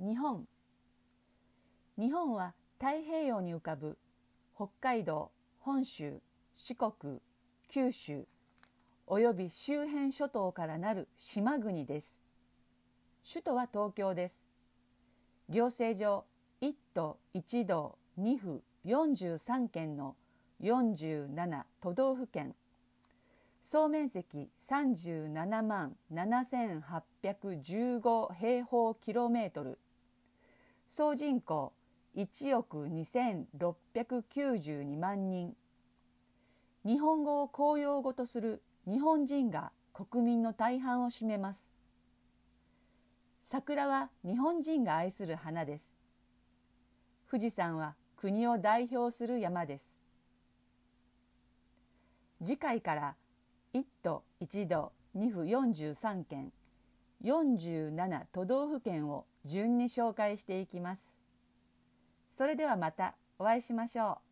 日本日本は太平洋に浮かぶ北海道本州四国九州および周辺諸島からなる島国です首都は東京です行政上一都1道2府43県の47都道府県総面積37万7815平方キロメートル総人口1億2692万人日本語を公用語とする日本人が国民の大半を占めます桜は日本人が愛する花です富士山は国を代表する山です次回から一都一道二府四十三県四十七都道府県を順に紹介していきます。それではまたお会いしましょう。